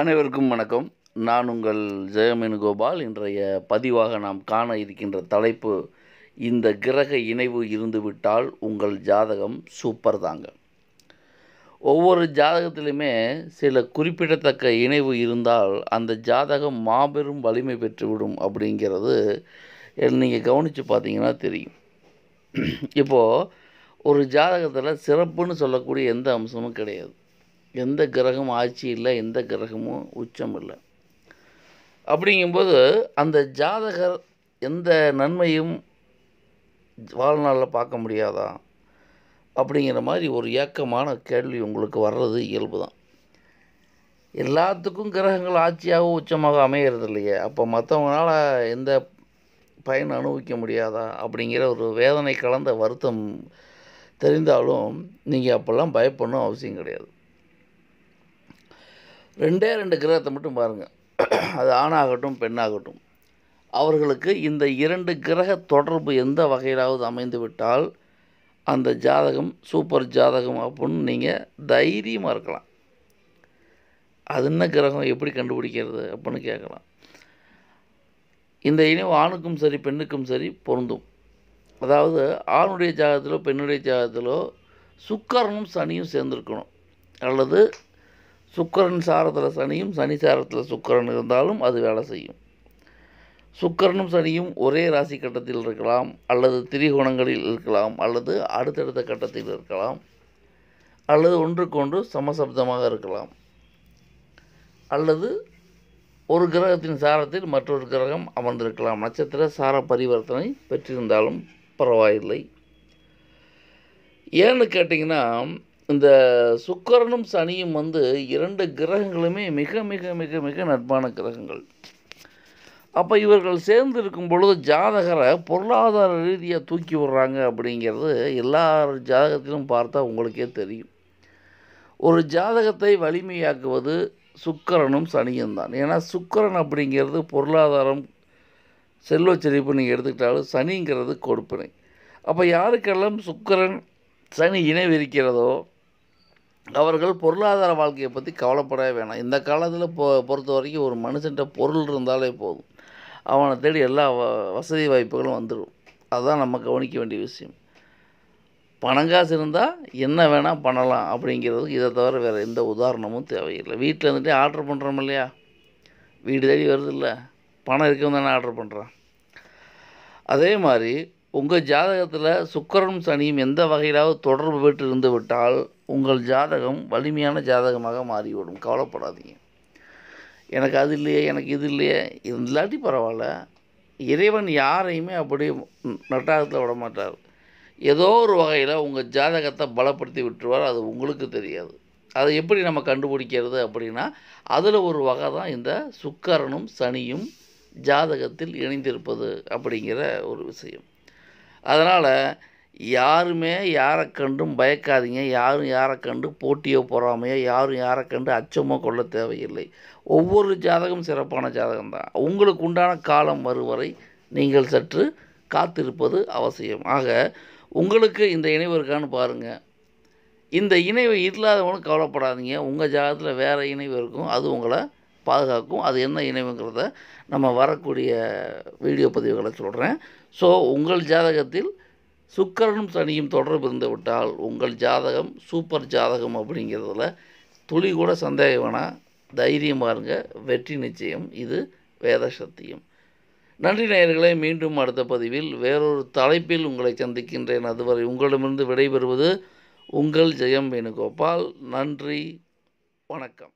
அனைவருக்கும் வணக்கம் நான் உங்கள் கோபால் இன்றைய பதிவாக நாம் காண இருக்கின்ற தலைப்பு இந்த கிரக இணைவு இருந்துவிட்டால் உங்கள் ஜாதகம் சூப்பர் தாங்க ஒவ்வொரு ஜாதகத்திலுமே சில குறிப்பிடத்தக்க இணைவு இருந்தால் அந்த ஜாதகம் மாபெரும் வலிமை பெற்றுவிடும் அப்படிங்கிறது நீங்கள் கவனித்து பார்த்தீங்கன்னா தெரியும் இப்போது ஒரு ஜாதகத்தில் சிறப்புன்னு சொல்லக்கூடிய எந்த அம்சமும் கிடையாது எந்த கிரகம் ஆட்சி இல்லை எந்த கிரகமும் உச்சம் இல்லை அப்படிங்கும்போது அந்த ஜாதகர் எந்த நன்மையும் வாழ்நாளில் பார்க்க முடியாதா அப்படிங்கிற மாதிரி ஒரு ஏக்கமான கேள்வி உங்களுக்கு வர்றது இயல்பு தான் எல்லாத்துக்கும் கிரகங்கள் ஆட்சியாகவும் உச்சமாக அமையிறது இல்லையே அப்போ மற்றவங்களால் எந்த பயன் அனுபவிக்க முடியாதா அப்படிங்கிற ஒரு வேதனை கலந்த வருத்தம் தெரிந்தாலும் நீங்கள் அப்போல்லாம் பயப்படணும் அவசியம் கிடையாது ரெண்டே ரெண்டு கிரகத்தை மட்டும் பாருங்கள் அது ஆணாகட்டும் பெண்ணாகட்டும் அவர்களுக்கு இந்த இரண்டு கிரக தொடர்பு எந்த வகையிலாவது அமைந்து விட்டால் அந்த ஜாதகம் சூப்பர் ஜாதகம் அப்படின்னு நீங்கள் தைரியமாக இருக்கலாம் அது என்ன கிரகம் எப்படி கண்டுபிடிக்கிறது அப்படின்னு கேட்கலாம் இந்த இனிவு ஆணுக்கும் சரி பெண்ணுக்கும் சரி பொருந்தும் அதாவது ஆணுடைய ஜாதகத்திலோ பெண்ணுடைய ஜாதகத்திலோ சுக்கரனும் சனியும் சேர்ந்துருக்கணும் அல்லது சுக்கரன் சாரத்தில் சனியும் சனி சாரத்தில் சுக்கரன் இருந்தாலும் அது வேலை செய்யும் சுக்கரனும் சனியும் ஒரே ராசி கட்டத்தில் இருக்கலாம் அல்லது திரிகோணங்களில் இருக்கலாம் அல்லது அடுத்தடுத்த கட்டத்தில் இருக்கலாம் அல்லது ஒன்றுக்கொன்று சமசப்தமாக இருக்கலாம் அல்லது ஒரு கிரகத்தின் சாரத்தில் மற்றொரு கிரகம் அமர்ந்திருக்கலாம் நட்சத்திர சார பரிவர்த்தனை பெற்றிருந்தாலும் பரவாயில்லை ஏன்னு கேட்டிங்கன்னா இந்த சுக்கரனும் சனியும் வந்து இரண்டு கிரகங்களுமே மிக மிக மிக மிக நட்பான கிரகங்கள் அப்போ இவர்கள் சேர்ந்து இருக்கும் பொழுது ஜாதகரை பொருளாதார ரீதியாக தூக்கி விடுறாங்க அப்படிங்கிறது எல்லா ஜாதகத்திலும் பார்த்தா உங்களுக்கே தெரியும் ஒரு ஜாதகத்தை வலிமையாக்குவது சுக்கரனும் சனியும் தான் ஏன்னா சுக்கரன் அப்படிங்கிறது பொருளாதாரம் செல்வ நீங்கள் எடுத்துக்கிட்டாலும் சனிங்கிறது கொடுப்பினை அப்போ யாருக்கெல்லாம் சுக்கரன் சனி இணைவிருக்கிறதோ அவர்கள் பொருளாதார வாழ்க்கையை பற்றி கவலைப்படவே வேணாம் இந்த காலத்தில் பொ பொறுத்த வரைக்கும் ஒரு மனுஷன்ட பொருள் இருந்தாலே போதும் அவனை தேடி எல்லா வ வசதி வாய்ப்புகளும் வந்துடும் அதுதான் நம்ம கவனிக்க வேண்டிய விஷயம் பணம் காசு இருந்தால் என்ன வேணால் பண்ணலாம் அப்படிங்கிறதுக்கு இதை தவிர வேறு எந்த உதாரணமும் தேவையில்லை வீட்டில் இருந்துகிட்டே ஆர்டர் பண்ணுறோம் இல்லையா வீடு தேடி வருது இல்லை பணம் இருக்கவன் தானே ஆர்டர் பண்ணுறான் அதே மாதிரி உங்கள் ஜாதகத்தில் சுக்கரனும் சனியும் எந்த வகையிலாவது தொடர்பு பெற்று இருந்து விட்டால் உங்கள் ஜாதகம் வலிமையான ஜாதகமாக மாறிவிடும் கவலைப்படாதீங்க எனக்கு அது இல்லையே எனக்கு இது இல்லையே இது இல்லாட்டி பரவாயில்ல இறைவன் யாரையுமே அப்படி நட்டாகத்தில் விட மாட்டார் ஏதோ ஒரு வகையில் உங்கள் ஜாதகத்தை பலப்படுத்தி விட்டுருவார் அது உங்களுக்கு தெரியாது அதை எப்படி நம்ம கண்டுபிடிக்கிறது அப்படின்னா அதில் ஒரு வகை தான் இந்த சுக்கரனும் சனியும் ஜாதகத்தில் இணைந்திருப்பது அப்படிங்கிற ஒரு விஷயம் அதனால் யாருமே யாரை கண்டும் பயக்காதீங்க யாரும் யாரை கண்டு போட்டியோ பொறாமையோ யாரும் யாரை கண்டு அச்சமோ கொள்ள தேவையில்லை ஒவ்வொரு ஜாதகம் சிறப்பான ஜாதகம் தான் உங்களுக்கு உண்டான காலம் வருவரை நீங்கள் சற்று காத்திருப்பது அவசியம் ஆக உங்களுக்கு இந்த இணைவு இருக்கான்னு பாருங்கள் இந்த இணைவு இல்லாதவங்களும் கவலைப்படாதீங்க உங்கள் ஜாதகத்தில் வேறு இணைவு இருக்கும் அது உங்களை பாதுகாக்கும் அது என்ன இணைவுங்கிறத நம்ம வரக்கூடிய வீடியோ பதிவுகளை சொல்கிறேன் ஸோ உங்கள் ஜாதகத்தில் சுக்கரனும் சனியும் தொடர்பு இருந்து விட்டால் உங்கள் ஜாதகம் சூப்பர் ஜாதகம் அப்படிங்கிறதுல துளி கூட சந்தேகம் வேணாம் தைரியமாக இருங்க வெற்றி நிச்சயம் இது வேத சத்தியம் நன்றி நேயர்களை மீண்டும் அடுத்த பதிவில் வேறொரு தலைப்பில் உங்களை சந்திக்கின்றேன் அதுவரை உங்களிடமிருந்து விடைபெறுவது உங்கள் ஜெயம் வேணுகோபால் நன்றி வணக்கம்